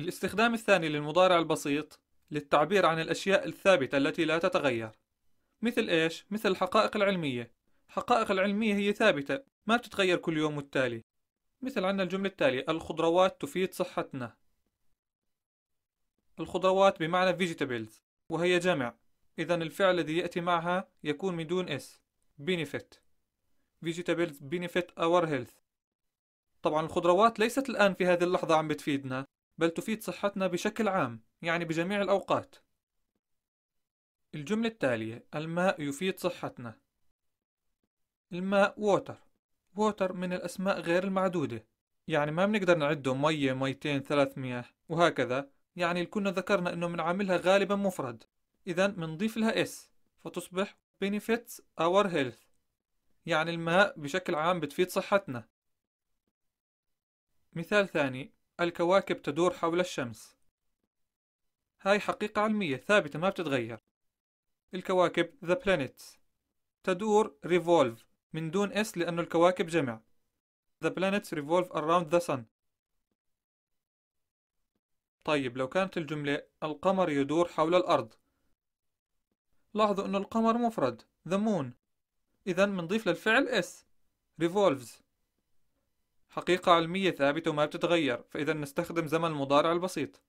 الاستخدام الثاني للمضارع البسيط للتعبير عن الأشياء الثابتة التي لا تتغير مثل إيش؟ مثل الحقائق العلمية الحقائق العلمية هي ثابتة ما بتتغير كل يوم والتالي مثل عندنا الجملة التالية الخضروات تفيد صحتنا الخضروات بمعنى vegetables وهي جمع إذا الفعل الذي يأتي معها يكون من دون s benefit vegetables benefit our health طبعا الخضروات ليست الآن في هذه اللحظة عم بتفيدنا بل تفيد صحتنا بشكل عام يعني بجميع الأوقات الجملة التالية الماء يفيد صحتنا الماء ووتر ووتر من الأسماء غير المعدودة يعني ما بنقدر نعده مية ميتين ثلاث مياه وهكذا يعني الكنا ذكرنا أنه بنعاملها غالبا مفرد إذا بنضيف لها اس فتصبح benefits our health يعني الماء بشكل عام بتفيد صحتنا مثال ثاني الكواكب تدور حول الشمس هاي حقيقة علمية ثابتة ما بتتغير الكواكب the planets تدور revolve من دون S لأنه الكواكب جمع the planets revolve around the sun طيب لو كانت الجملة القمر يدور حول الأرض لاحظوا أن القمر مفرد the moon إذا منضيف للفعل S revolves حقيقة علمية ثابتة وما بتتغير فإذا نستخدم زمن المضارع البسيط